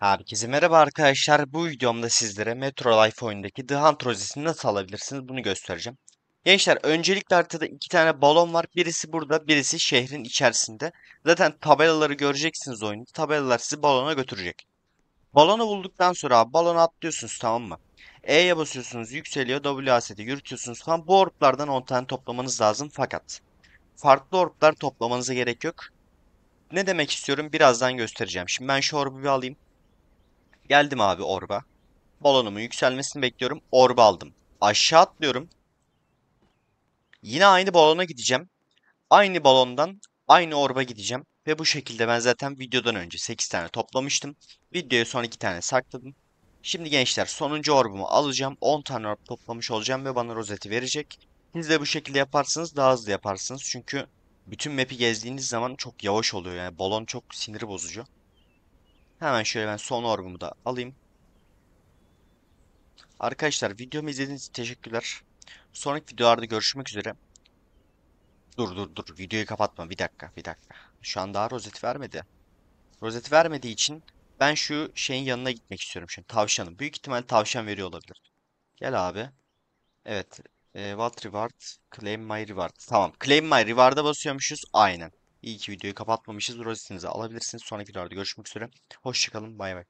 Herkese merhaba arkadaşlar. Bu videomda sizlere Metro Life oyundaki The Hunt rozetini nasıl alabilirsiniz bunu göstereceğim. Gençler öncelikle haritada iki tane balon var. Birisi burada, birisi şehrin içerisinde. Zaten tabelaları göreceksiniz oyunda. Tabelalar sizi balona götürecek. Balonu bulduktan sonra abi, balona atlıyorsunuz tamam mı? E'ye basıyorsunuz yükseliyor. W aseti yürütüyorsunuz falan. Bu orblardan 10 tane toplamanız lazım fakat farklı orblar toplamanıza gerek yok. Ne demek istiyorum birazdan göstereceğim. Şimdi ben şu orbu bir alayım. Geldim abi orba. Balonumun yükselmesini bekliyorum. Orba aldım. Aşağı atlıyorum. Yine aynı balona gideceğim. Aynı balondan aynı orba gideceğim. Ve bu şekilde ben zaten videodan önce 8 tane toplamıştım. Videoya son 2 tane sakladım. Şimdi gençler sonuncu orbumu alacağım. 10 tane orb toplamış olacağım ve bana rozeti verecek. Siz de bu şekilde yaparsınız daha hızlı yaparsınız. Çünkü bütün map'i gezdiğiniz zaman çok yavaş oluyor. Yani balon çok sinir bozucu. Hemen şöyle ben son orgumu da alayım. Arkadaşlar videomu izlediğiniz için teşekkürler. Sonraki videolarda görüşmek üzere. Dur dur dur videoyu kapatma bir dakika bir dakika. Şu an daha rozet vermedi. Rozet vermediği için ben şu şeyin yanına gitmek istiyorum şimdi tavşanın. Büyük ihtimal tavşan veriyor olabilir. Gel abi. Evet. E, what reward? Claim my reward. Tamam. Claim my reward'a basıyormuşuz. Aynen. İyi ki videoyu kapatmamışız. Rosinizi alabilirsiniz. Sonraki videoda görüşmek üzere. Hoşçakalın. Bay bay.